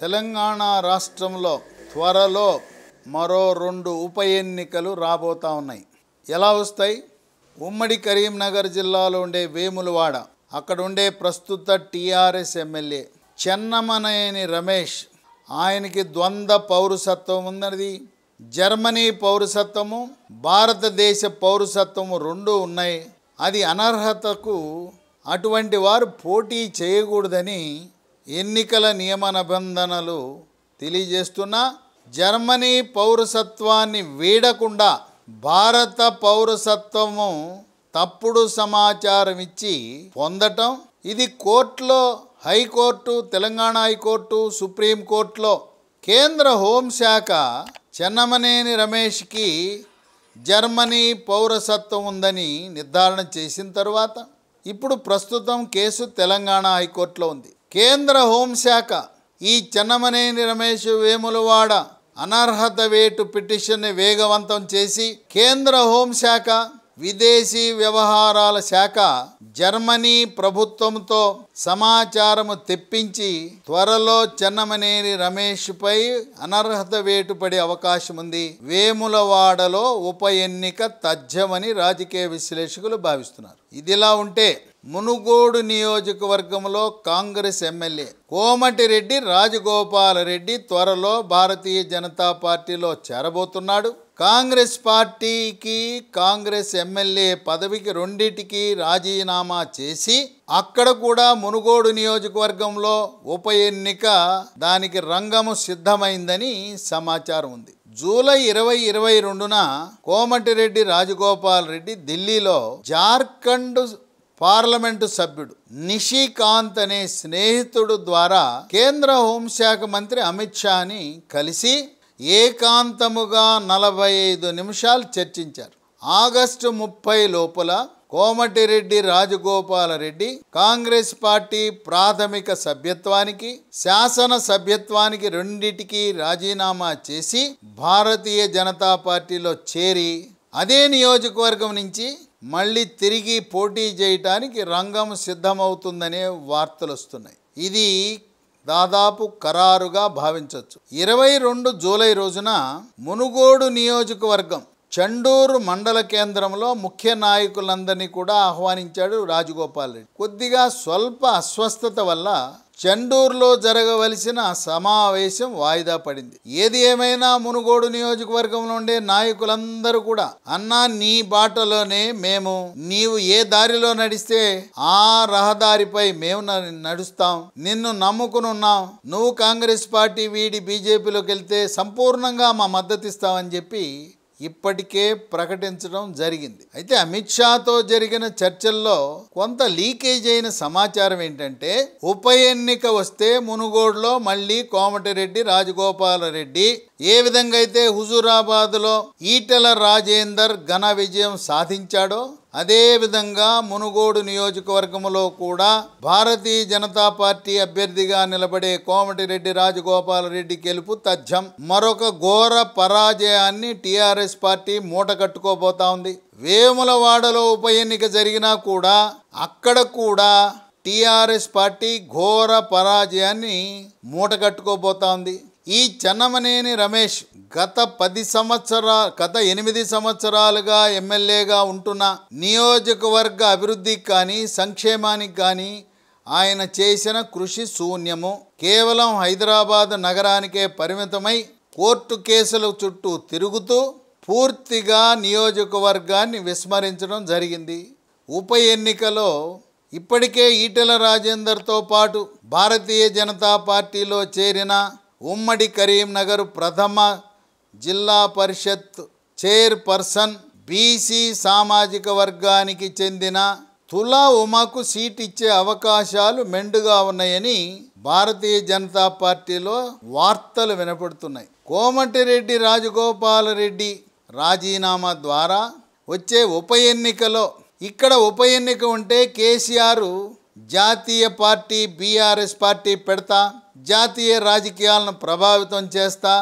తెలంగాణ రాష్ట్రంలో త్వరలో మరో రెండు ఉప ఎన్నికలు రాబోతా ఉన్నాయి ఎలా వస్తాయి ఉమ్మడి కరీంనగర్ జిల్లాలో ఉండే వేములవాడ అక్కడ ఉండే ప్రస్తుత టీఆర్ఎస్ ఎమ్మెల్యే చెన్నమనేని రమేష్ ఆయనకి ద్వంద్వ పౌరసత్వం ఉన్నది జర్మనీ పౌరసత్వము భారతదేశ పౌరసత్వము రెండు ఉన్నాయి అది అనర్హతకు అటువంటి వారు పోటీ చేయకూడదని ఎన్నికల నియమ నిబంధనలు తెలియజేస్తున్న జర్మనీ పౌరసత్వాన్ని వీడకుండా భారత పౌరసత్వము తప్పుడు సమాచారం ఇచ్చి పొందటం ఇది కోర్టులో హైకోర్టు తెలంగాణ హైకోర్టు సుప్రీంకోర్టులో కేంద్ర హోంశాఖ చెన్నమనేని రమేష్కి జర్మనీ పౌరసత్వం ఉందని నిర్ధారణ చేసిన తర్వాత ఇప్పుడు ప్రస్తుతం కేసు తెలంగాణ హైకోర్టులో ఉంది కేంద్ర హోంశాఖ ఈ చెన్నమనేని రమేష్ వేములవాడ అనర్హత వేటు పిటిషన్ని వేగవంతం చేసి కేంద్ర హోంశాఖ విదేశీ వ్యవహారాల శాఖ జర్మనీ ప్రభుత్వంతో సమాచారము తెప్పించి త్వరలో చెన్నమనేని రమేష్పై అనర్హత వేటు పడే అవకాశం ఉంది వేములవాడలో ఉప ఎన్నిక తథ్యమని రాజకీయ విశ్లేషకులు భావిస్తున్నారు ఇదిలా ఉంటే మునుగోడు నియోజకవర్గంలో కాంగ్రెస్ ఎమ్మెల్యే కోమటిరెడ్డి రాజగోపాలరెడ్డి త్వరలో భారతీయ జనతా పార్టీలో చేరబోతున్నాడు కాంగ్రెస్ పార్టీకి కాంగ్రెస్ ఎమ్మెల్యే పదవికి రెండింటికి రాజీనామా చేసి అక్కడ కూడా మునుగోడు నియోజకవర్గంలో ఉప ఎన్నిక దానికి రంగము సిద్ధమైందని సమాచారం ఉంది జూలై ఇరవై ఇరవై రెండున కోమటిరెడ్డి రాజగోపాల్ రెడ్డి ఢిల్లీలో జార్ఖండ్ పార్లమెంటు సభ్యుడు నిషికాంత్ అనే స్నేహితుడు ద్వారా కేంద్ర హోంశాఖ మంత్రి అమిత్ షాని కలిసి ఏకాంతముగా నలభై ఐదు నిమిషాలు చర్చించారు ఆగస్టు ముప్పై లోపల కోమటిరెడ్డి రాజగోపాలరెడ్డి కాంగ్రెస్ పార్టీ ప్రాథమిక సభ్యత్వానికి శాసన సభ్యత్వానికి రెండిటికి రాజీనామా చేసి భారతీయ జనతా పార్టీలో చేరి అదే నియోజకవర్గం నుంచి మళ్ళీ తిరిగి పోటీ చేయటానికి రంగం సిద్ధమవుతుందనే వార్తలు వస్తున్నాయి ఇది దాదాపు ఖరారుగా భావించవచ్చు ఇరవై రెండు జూలై రోజున మునుగోడు నియోజకవర్గం చండూరు మండల కేంద్రంలో ముఖ్య నాయకులందరినీ కూడా ఆహ్వానించాడు రాజగోపాల్ రెడ్డి కొద్దిగా స్వల్ప అస్వస్థత వల్ల చెండూరులో జరగవలసిన సమావేశం వాయిదా పడింది ఏది ఏమైనా మునుగోడు నియోజకవర్గం నుండి నాయకులందరూ కూడా అన్నా నీ బాటలోనే మేము నీవు ఏ దారిలో నడిస్తే ఆ రహదారిపై మేము నడుస్తాం నిన్ను నమ్ముకునున్నాం నువ్వు కాంగ్రెస్ పార్టీ వీడి బీజేపీలోకి వెళ్తే సంపూర్ణంగా మా మద్దతిస్తామని చెప్పి ఇప్పటికే ప్రకటించడం జరిగింది అయితే అమిత్ షాతో జరిగిన చర్చల్లో కొంత లీకేజ్ అయిన సమాచారం ఏంటంటే ఉప ఎన్నిక వస్తే మునుగోడులో మళ్ళీ కోమటిరెడ్డి రాజగోపాలరెడ్డి ఏ విధంగా అయితే హుజూరాబాద్లో ఈటెల రాజేందర్ ఘన విజయం సాధించాడో అదేవిధంగా మునుగోడు నియోజకవర్గంలో కూడా భారతీయ జనతా పార్టీ అభ్యర్థిగా నిలబడే కోమటిరెడ్డి రాజగోపాలరెడ్డి గెలుపు తథ్యం మరొక ఘోర పరాజయాన్ని టీఆర్ఎస్ పార్టీ మూట కట్టుకోబోతా ఉంది వేములవాడలో ఉప ఎన్నిక జరిగినా కూడా అక్కడ కూడా టీఆర్ఎస్ పార్టీ ఘోర పరాజయాన్ని మూట కట్టుకోబోతోంది ఈ చెన్నమనేని రమేష్ గత పది సంవత్సరాల గత ఎనిమిది సంవత్సరాలుగా ఎమ్మెల్యేగా ఉంటున్న నియోజకవర్గ అభివృద్ధికి కానీ సంక్షేమానికి కానీ ఆయన చేసిన కృషి శూన్యము కేవలం హైదరాబాద్ నగరానికే పరిమితమై కోర్టు కేసుల చుట్టూ తిరుగుతూ పూర్తిగా నియోజకవర్గాన్ని విస్మరించడం జరిగింది ఉప ఎన్నికలో ఇప్పటికే ఈటెల రాజేందర్తో పాటు భారతీయ జనతా పార్టీలో చేరిన ఉమ్మడి కరీంనగర్ ప్రథమ జిల్లా పరిషత్ చైర్పర్సన్ బీసీ సామాజిక వర్గానికి చెందిన తులా ఉమాకు సీట్ ఇచ్చే అవకాశాలు మెండుగా ఉన్నాయని భారతీయ జనతా పార్టీలో వార్తలు వినపడుతున్నాయి కోమటిరెడ్డి రాజగోపాలరెడ్డి రాజీనామా ద్వారా వచ్చే ఉప ఎన్నికలో ఇక్కడ ఉప ఎన్నిక ఉంటే కేసీఆర్ జాతీయ పార్టీ బీఆర్ఎస్ పార్టీ పెడతా జాతీయ రాజకీయాలను ప్రభావితం చేస్తా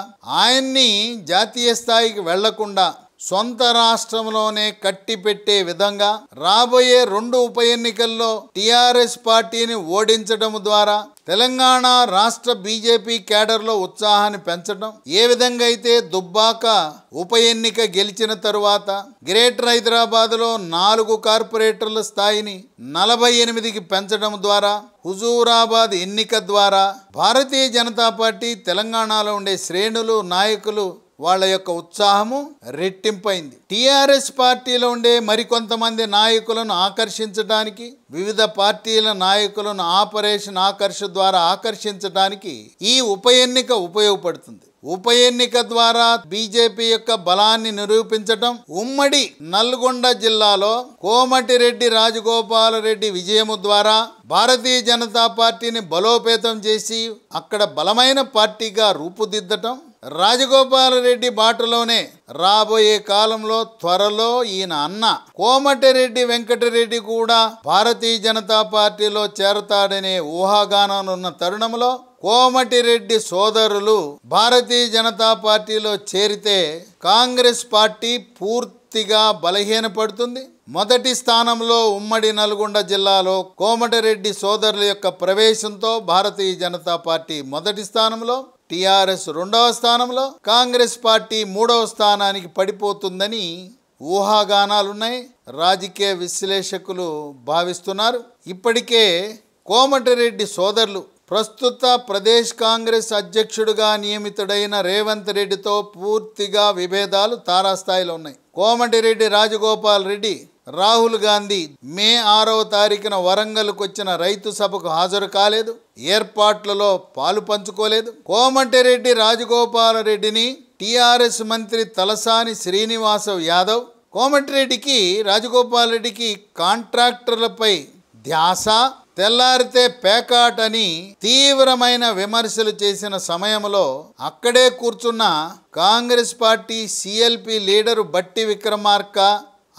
ఆయన్ని జాతీయ స్థాయికి వెళ్లకుండా సొంత రాష్ట్రంలోనే కట్టిపెట్టే విధంగా రాబోయే రెండు ఉప ఎన్నికల్లో టీఆర్ఎస్ పార్టీని ఓడించడం ద్వారా తెలంగాణ రాష్ట్ర బీజేపీ కేడర్లో ఉత్సాహాన్ని పెంచడం ఏ విధంగా అయితే దుబ్బాక ఉప ఎన్నిక గెలిచిన తరువాత గ్రేటర్ హైదరాబాద్లో నాలుగు కార్పొరేటర్ల స్థాయిని నలభై ఎనిమిదికి పెంచడం ద్వారా హుజూరాబాద్ ఎన్నిక ద్వారా భారతీయ జనతా పార్టీ తెలంగాణలో ఉండే శ్రేణులు నాయకులు వాళ్ళ యొక్క ఉత్సాహము రెట్టింపైంది టీఆర్ఎస్ పార్టీలో ఉండే మరికొంతమంది నాయకులను ఆకర్షించడానికి వివిధ పార్టీల నాయకులను ఆపరేషన్ ఆకర్ష ద్వారా ఆకర్షించడానికి ఈ ఉప ఎన్నిక ఉపయోగపడుతుంది ఉప ఎన్నిక ద్వారా బీజేపీ యొక్క బలాన్ని నిరూపించటం ఉమ్మడి నల్గొండ జిల్లాలో కోమటిరెడ్డి రెడ్డి విజయము ద్వారా భారతీయ జనతా పార్టీని బలోపేతం చేసి అక్కడ బలమైన పార్టీగా రూపుదిద్దటం రాజగోపాలరెడ్డి బాటలోనే రాబోయే కాలంలో త్వరలో ఈయన అన్న కోమటిరెడ్డి వెంకటరెడ్డి కూడా భారతీయ జనతా పార్టీలో చేరతాడనే ఊహాగానాలున్న తరుణంలో కోమటిరెడ్డి సోదరులు భారతీయ జనతా పార్టీలో చేరితే కాంగ్రెస్ పార్టీ పూర్తిగా బలహీనపడుతుంది మొదటి స్థానంలో ఉమ్మడి నల్గొండ జిల్లాలో కోమటిరెడ్డి సోదరుల యొక్క ప్రవేశంతో భారతీయ జనతా పార్టీ మొదటి స్థానంలో టీఆర్ఎస్ రెండవ స్థానంలో కాంగ్రెస్ పార్టీ మూడవ స్థానానికి పడిపోతుందని ఊహాగానాలున్నాయి రాజకీయ విశ్లేషకులు భావిస్తున్నారు ఇప్పటికే కోమటిరెడ్డి సోదరులు ప్రస్తుత ప్రదేశ్ కాంగ్రెస్ అధ్యక్షుడిగా నియమితుడైన రేవంత్ రెడ్డితో పూర్తిగా విభేదాలు తారాస్థాయిలో ఉన్నాయి కోమటిరెడ్డి రాజగోపాల్ రెడ్డి రాహుల్ గాంధీ మే ఆరవ తారీఖున వరంగల్కు వచ్చిన రైతు సభకు హాజరు కాలేదు ఏర్పాట్లలో పాలు పంచుకోలేదు కోమటిరెడ్డి రాజగోపాలరెడ్డిని టీఆర్ఎస్ మంత్రి తలసాని శ్రీనివాస యాదవ్ కోమటిరెడ్డికి రాజగోపాలరెడ్డికి కాంట్రాక్టర్లపై ధ్యాస తెల్లారితే పేకాట్ అని తీవ్రమైన విమర్శలు చేసిన సమయంలో అక్కడే కూర్చున్న కాంగ్రెస్ పార్టీ సిఎల్పి లీడరు బట్టి విక్రమార్క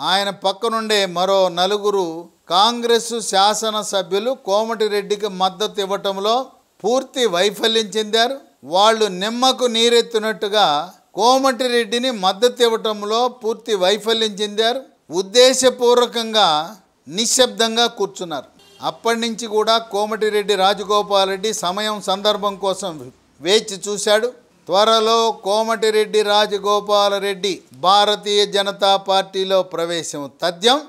ఆయన పక్కనుండే మరో నలుగురు కాంగ్రెస్ శాసనసభ్యులు కోమటిరెడ్డికి మద్దతు ఇవ్వటంలో పూర్తి వైఫల్యం చెందారు వాళ్ళు నిమ్మకు నీరెత్తినట్టుగా కోమటిరెడ్డిని మద్దతు ఇవ్వటంలో పూర్తి వైఫల్యం చెందారు ఉద్దేశపూర్వకంగా నిశ్శబ్దంగా కూర్చున్నారు అప్పటి నుంచి కూడా కోమటిరెడ్డి రాజగోపాల్ రెడ్డి సమయం సందర్భం కోసం వేచి చూశాడు త్వరలో కోమటిరెడ్డి రాజగోపాలరెడ్డి భారతీయ జనతా పార్టీలో ప్రవేశం తథ్యం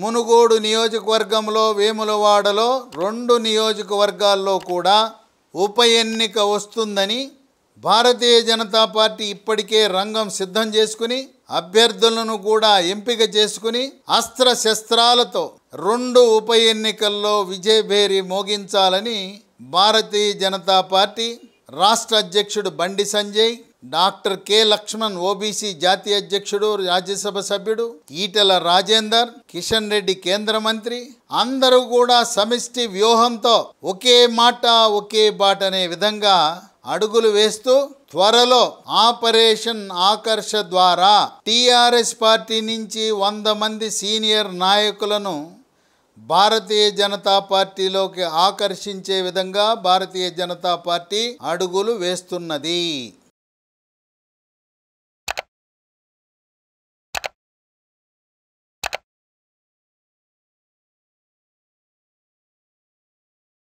మునుగోడు నియోజకవర్గంలో వేములవాడలో రెండు నియోజకవర్గాల్లో కూడా ఉప ఎన్నిక వస్తుందని భారతీయ జనతా పార్టీ ఇప్పటికే రంగం సిద్ధం చేసుకుని అభ్యర్థులను కూడా ఎంపిక చేసుకుని అస్త్ర శస్త్రాలతో రెండు ఉప ఎన్నికల్లో విజయభేరి మోగించాలని భారతీయ జనతా పార్టీ రాష్ట్ర అధ్యక్షుడు Bandi Sanjay doctor K Laxman OBC జాతీయ అధ్యక్షుడు రాజ్యసభ సభ్యుడు ఈటెల రాజేందర్ కిషన్ రెడ్డి కేంద్ర మంత్రి అందరూ కూడా సమిష్టి వ్యూహంతో ఒకే మాట ఒకే బాట అనే విధంగా అడుగులు వేస్తూ త్వరలో ఆపరేషన్ ఆకర్ష ద్వారా టీఆర్ఎస్ పార్టీ నుంచి వంద మంది సీనియర్ నాయకులను భారతీయ జనతా పార్టీలోకి ఆకర్షించే విధంగా భారతీయ జనతా పార్టీ అడుగులు వేస్తున్నది